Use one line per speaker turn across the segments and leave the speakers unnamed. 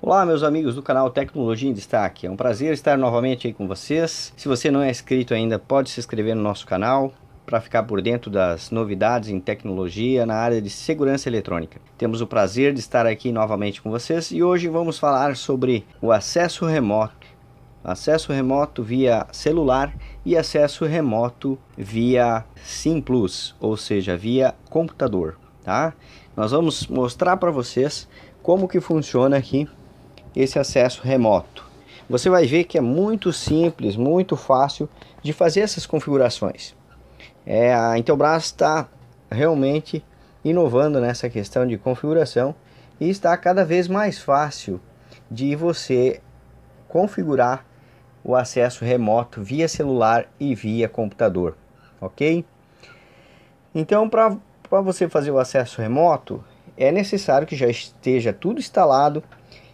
Olá, meus amigos do canal Tecnologia em Destaque. É um prazer estar novamente aí com vocês. Se você não é inscrito ainda, pode se inscrever no nosso canal para ficar por dentro das novidades em tecnologia na área de segurança eletrônica. Temos o prazer de estar aqui novamente com vocês e hoje vamos falar sobre o acesso remoto. Acesso remoto via celular e acesso remoto via SIM Plus, ou seja, via computador, tá? Nós vamos mostrar para vocês como que funciona aqui esse acesso remoto. Você vai ver que é muito simples, muito fácil de fazer essas configurações. É, a Intelbras está realmente inovando nessa questão de configuração e está cada vez mais fácil de você configurar o acesso remoto via celular e via computador, ok? Então, para você fazer o acesso remoto, é necessário que já esteja tudo instalado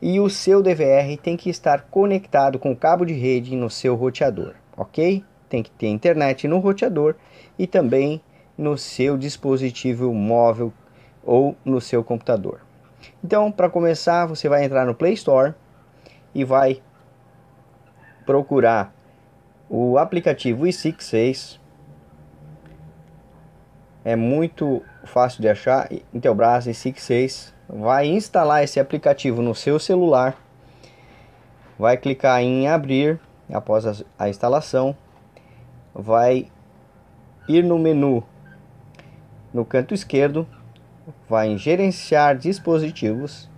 e o seu DVR tem que estar conectado com o cabo de rede no seu roteador, ok? Tem que ter internet no roteador e também no seu dispositivo móvel ou no seu computador. Então, para começar, você vai entrar no Play Store e vai procurar o aplicativo i66. É muito fácil de achar, Intelbras i66 vai instalar esse aplicativo no seu celular, vai clicar em abrir após a, a instalação, vai ir no menu no canto esquerdo, vai em gerenciar dispositivos,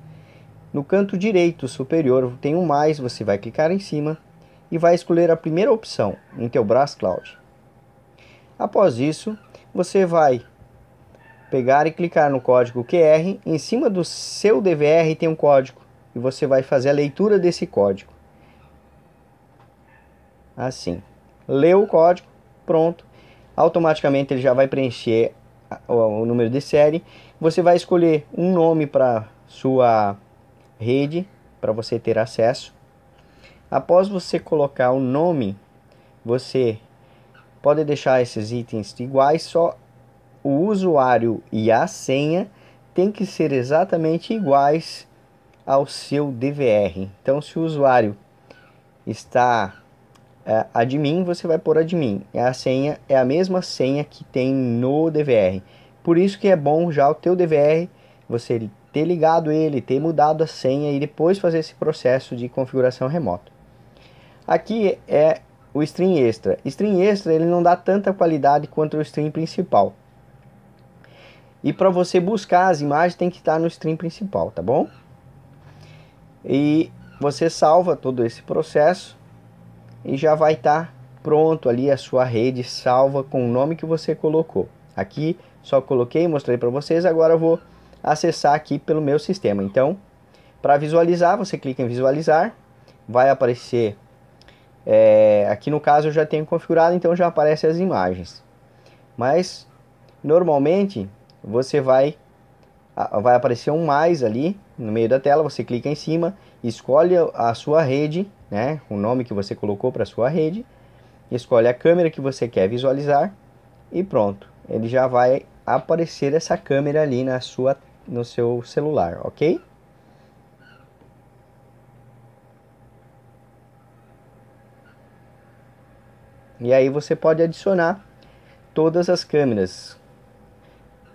no canto direito superior tem um mais, você vai clicar em cima e vai escolher a primeira opção, Intelbras Cloud. Após isso, você vai pegar e clicar no código QR, em cima do seu DVR tem um código e você vai fazer a leitura desse código. Assim, leu o código, pronto. Automaticamente ele já vai preencher o número de série. Você vai escolher um nome para sua rede para você ter acesso. Após você colocar o nome, você pode deixar esses itens iguais, só o usuário e a senha têm que ser exatamente iguais ao seu DVR. Então, se o usuário está é, admin, você vai pôr admin. É a senha é a mesma senha que tem no DVR. Por isso que é bom já o teu DVR, você ter ligado ele, ter mudado a senha e depois fazer esse processo de configuração remoto. Aqui é o stream extra. Stream extra ele não dá tanta qualidade quanto o stream principal. E para você buscar as imagens tem que estar tá no stream principal, tá bom? E você salva todo esse processo e já vai estar tá pronto ali a sua rede salva com o nome que você colocou. Aqui só coloquei e mostrei para vocês, agora eu vou acessar aqui pelo meu sistema. Então, para visualizar, você clica em visualizar, vai aparecer, é, aqui no caso eu já tenho configurado, então já aparecem as imagens. Mas, normalmente, você vai vai aparecer um mais ali no meio da tela, você clica em cima, escolhe a sua rede, né, o nome que você colocou para a sua rede, escolhe a câmera que você quer visualizar e pronto, ele já vai aparecer essa câmera ali na sua no seu celular, OK? E aí você pode adicionar todas as câmeras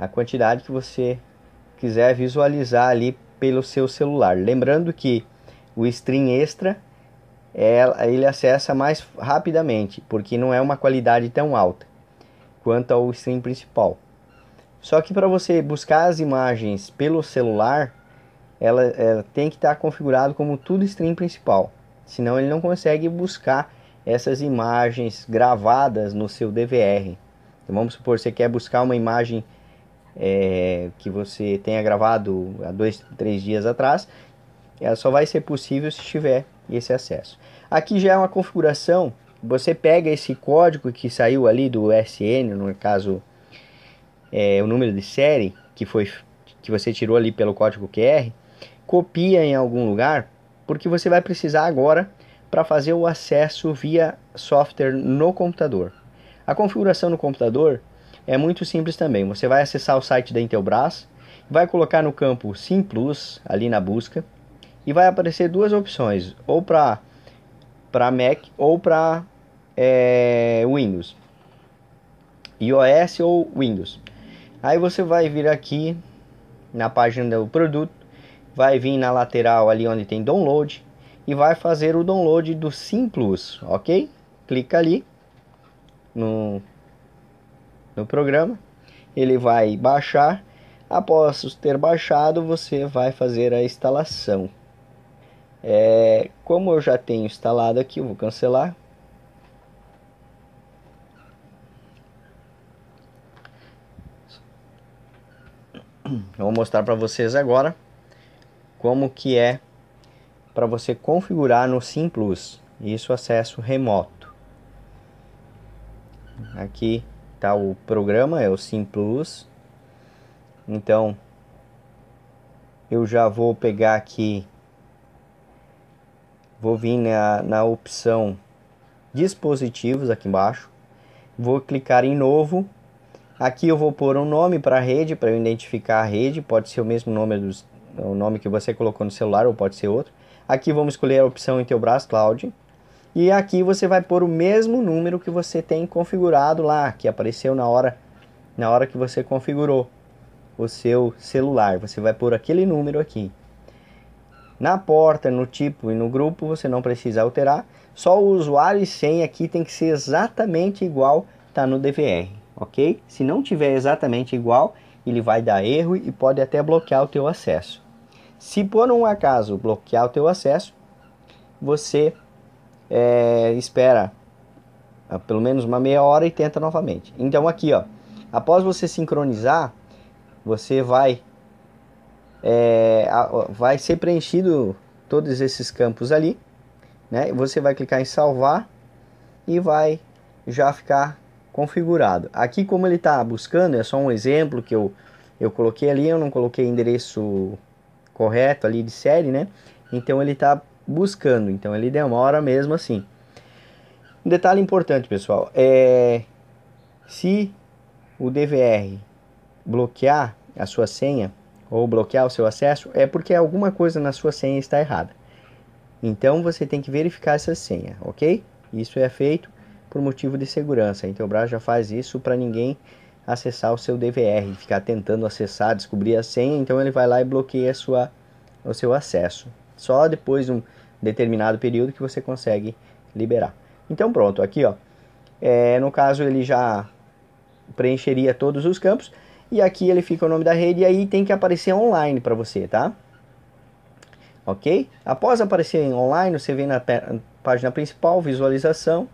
a quantidade que você quiser visualizar ali pelo seu celular. Lembrando que o stream extra é, ele acessa mais rapidamente, porque não é uma qualidade tão alta quanto ao stream principal. Só que para você buscar as imagens pelo celular, ela, ela é, tem que estar tá configurado como tudo stream principal, senão ele não consegue buscar essas imagens gravadas no seu DVR. Então, vamos supor que você quer buscar uma imagem é, que você tenha gravado há dois, três dias atrás, ela é, só vai ser possível se tiver esse acesso. Aqui já é uma configuração, você pega esse código que saiu ali do SN, no caso é, o número de série que foi que você tirou ali pelo código QR, copia em algum lugar, porque você vai precisar agora para fazer o acesso via software no computador. A configuração no computador é muito simples também. Você vai acessar o site da Intelbras, vai colocar no campo Sim Plus ali na busca e vai aparecer duas opções, ou para para Mac ou para é, Windows, iOS ou Windows. Aí você vai vir aqui na página do produto, vai vir na lateral ali onde tem download e vai fazer o download do Sim Plus, ok? Clica ali no no programa. Ele vai baixar. Após ter baixado, você vai fazer a instalação. É, como eu já tenho instalado aqui, eu vou cancelar. Eu vou mostrar para vocês agora como que é para você configurar no SimPlus, isso acesso remoto. Aqui tá? O programa é o Sim Plus. Então, eu já vou pegar aqui, vou vir na, na opção dispositivos aqui embaixo, vou clicar em novo, aqui eu vou pôr um nome para a rede, para eu identificar a rede, pode ser o mesmo nome, dos, o nome que você colocou no celular ou pode ser outro. Aqui vamos escolher a opção Intelbras Cloud, e aqui você vai pôr o mesmo número que você tem configurado lá, que apareceu na hora, na hora que você configurou o seu celular. Você vai pôr aquele número aqui. Na porta, no tipo e no grupo você não precisa alterar. Só o usuário e senha aqui tem que ser exatamente igual tá no DVR, ok? Se não tiver exatamente igual, ele vai dar erro e pode até bloquear o teu acesso. Se por um acaso bloquear o teu acesso, você é, espera ah, pelo menos uma meia hora e tenta novamente. Então aqui, ó, após você sincronizar, você vai é, vai ser preenchido todos esses campos ali, né? Você vai clicar em salvar e vai já ficar configurado. Aqui como ele está buscando, é só um exemplo que eu, eu coloquei ali, eu não coloquei endereço correto ali de série, né? Então ele está buscando. Então ele demora mesmo assim. Um detalhe importante, pessoal, é se o DVR bloquear a sua senha ou bloquear o seu acesso, é porque alguma coisa na sua senha está errada. Então você tem que verificar essa senha, ok? Isso é feito por motivo de segurança. A Intelbras já faz isso para ninguém acessar o seu DVR e ficar tentando acessar, descobrir a senha. Então ele vai lá e bloqueia sua, o seu acesso. Só depois de um determinado período que você consegue liberar. Então pronto, aqui ó, é, no caso ele já preencheria todos os campos e aqui ele fica o nome da rede e aí tem que aparecer online para você, tá? Ok? Após aparecer online, você vem na página principal, visualização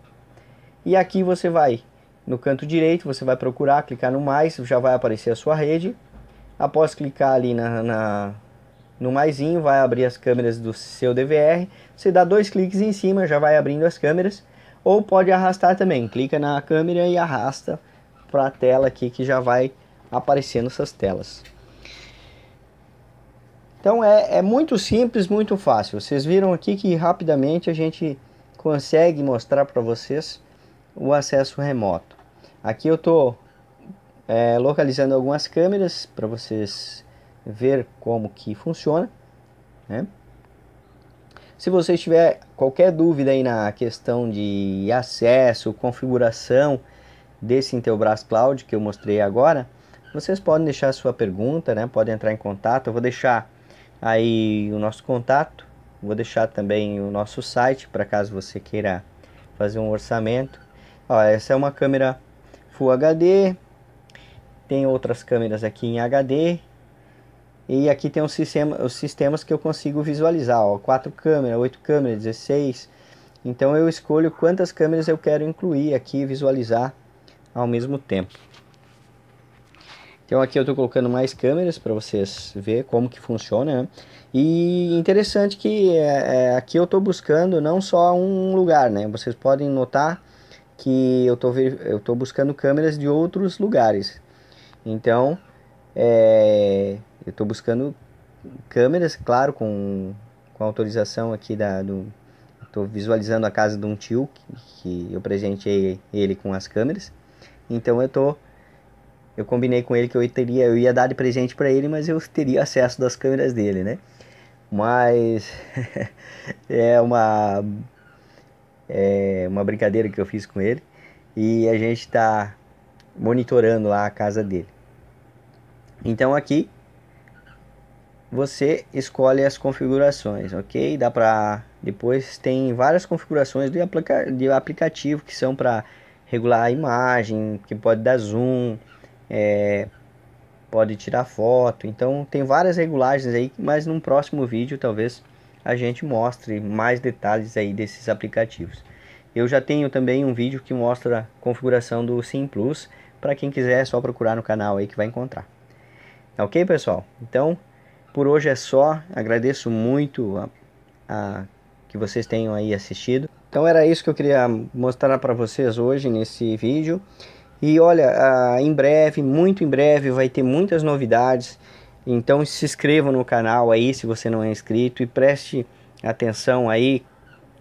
e aqui você vai no canto direito, você vai procurar, clicar no mais, já vai aparecer a sua rede. Após clicar ali na, na no maisinho, vai abrir as câmeras do seu DVR. Você dá dois cliques em cima, já vai abrindo as câmeras. Ou pode arrastar também. Clica na câmera e arrasta para a tela aqui que já vai aparecendo essas telas. Então é, é muito simples, muito fácil. Vocês viram aqui que rapidamente a gente consegue mostrar para vocês o acesso remoto. Aqui eu estou é, localizando algumas câmeras para vocês ver como que funciona. Né? Se você tiver qualquer dúvida aí na questão de acesso, configuração desse Intelbras Cloud que eu mostrei agora, vocês podem deixar sua pergunta, né? Podem entrar em contato. Eu vou deixar aí o nosso contato, vou deixar também o nosso site para caso você queira fazer um orçamento. Ó, essa é uma câmera Full HD, tem outras câmeras aqui em HD, e aqui tem um sistema, os sistemas que eu consigo visualizar, ó, 4 câmeras, 8 câmeras, 16. Então eu escolho quantas câmeras eu quero incluir aqui e visualizar ao mesmo tempo. Então aqui eu estou colocando mais câmeras para vocês ver como que funciona. Né? E interessante que é, é aqui eu estou buscando não só um lugar, né? Vocês podem notar que eu estou eu tô buscando câmeras de outros lugares. Então, é, eu estou buscando câmeras, claro, com, com autorização aqui da, do, Estou visualizando a casa de um tio que, que eu presenteei ele com as câmeras. Então eu tô eu combinei com ele que eu teria eu ia dar de presente para ele, mas eu teria acesso das câmeras dele, né? Mas é uma é uma brincadeira que eu fiz com ele e a gente está monitorando lá a casa dele. Então aqui você escolhe as configurações, ok? Dá para depois tem várias configurações do, aplica... do aplicativo que são para regular a imagem, que pode dar zoom, é... pode tirar foto. Então tem várias regulagens aí, mas num próximo vídeo talvez a gente mostre mais detalhes aí desses aplicativos. Eu já tenho também um vídeo que mostra a configuração do Sim Plus. Para quem quiser, é só procurar no canal aí que vai encontrar. Ok, pessoal? Então, por hoje é só. Agradeço muito a, a, que vocês tenham aí assistido. Então era isso que eu queria mostrar para vocês hoje nesse vídeo. E olha, a, em breve, muito em breve, vai ter muitas novidades. Então se inscrevam no canal aí se você não é inscrito e preste atenção aí.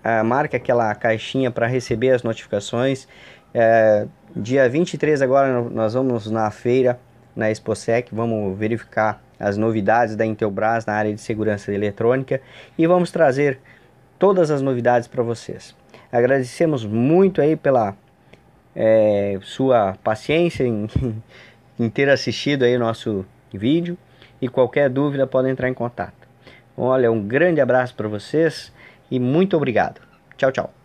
A, ah, marque aquela caixinha para receber as notificações. É, dia 23 agora nós vamos na feira, na ExpoSec, vamos verificar as novidades da Intelbras na área de segurança eletrônica e vamos trazer todas as novidades para vocês. Agradecemos muito aí pela é, sua paciência em, em, ter assistido aí o nosso vídeo e qualquer dúvida podem entrar em contato. Olha, um grande abraço para vocês e muito obrigado. Tchau, tchau.